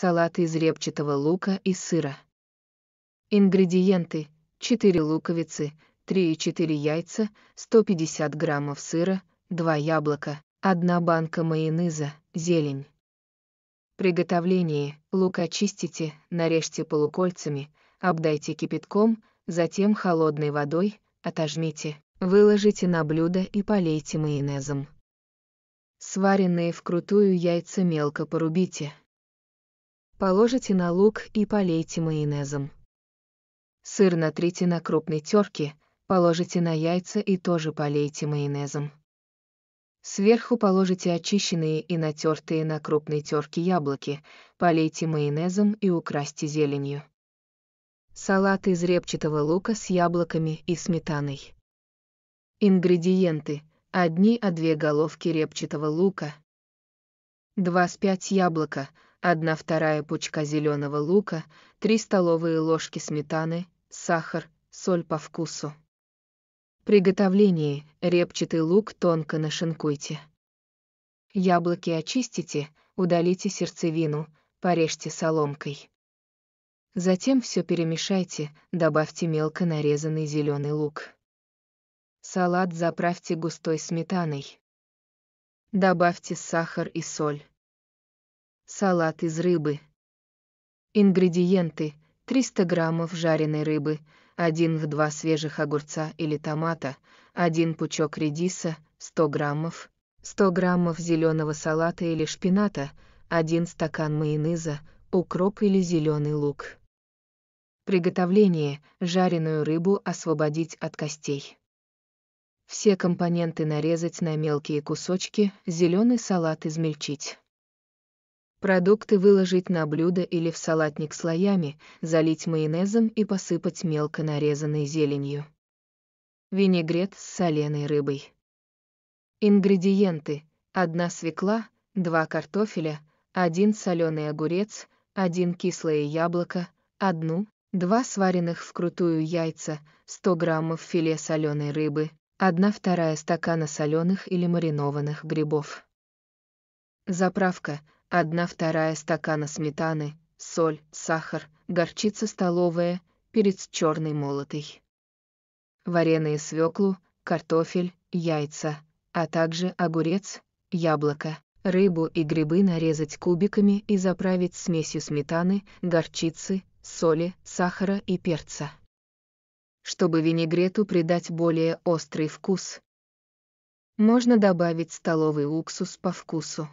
Салат из репчатого лука и сыра. Ингредиенты. 4 луковицы, 3 и 4 яйца, 150 граммов сыра, 2 яблока, 1 банка майонеза, зелень. Приготовление. Лук очистите, нарежьте полукольцами, обдайте кипятком, затем холодной водой, отожмите, выложите на блюдо и полейте майонезом. Сваренные вкрутую яйца мелко порубите. Положите на лук и полейте майонезом. Сыр натрите на крупной терке, положите на яйца и тоже полейте майонезом. Сверху положите очищенные и натертые на крупной терке яблоки, полейте майонезом и украсьте зеленью. Салат из репчатого лука с яблоками и сметаной. Ингредиенты. Одни, а две головки репчатого лука. 2 с 5 яблока, Одна вторая пучка зеленого лука, три столовые ложки сметаны, сахар, соль по вкусу. Приготовление. Репчатый лук тонко нашинкуйте. Яблоки очистите, удалите сердцевину, порежьте соломкой. Затем все перемешайте, добавьте мелко нарезанный зеленый лук. Салат заправьте густой сметаной. Добавьте сахар и соль. Салат из рыбы. Ингредиенты. 300 граммов жареной рыбы, 1 в 2 свежих огурца или томата, 1 пучок редиса, 100 граммов, 100 граммов зеленого салата или шпината, 1 стакан майонеза, укроп или зеленый лук. Приготовление. Жареную рыбу освободить от костей. Все компоненты нарезать на мелкие кусочки, зеленый салат измельчить. Продукты выложить на блюдо или в салатник слоями, залить майонезом и посыпать мелко нарезанной зеленью. Винегрет с соленой рыбой. Ингредиенты. одна свекла, два картофеля, один соленый огурец, один кислое яблоко, одну, два сваренных вкрутую яйца, 100 граммов филе соленой рыбы, 1 вторая стакана соленых или маринованных грибов. Заправка одна вторая стакана сметаны, соль, сахар, горчица столовая, перец черный молотый. Вареные свеклу, картофель, яйца, а также огурец, яблоко, рыбу и грибы нарезать кубиками и заправить смесью сметаны, горчицы, соли, сахара и перца. Чтобы винегрету придать более острый вкус, можно добавить столовый уксус по вкусу.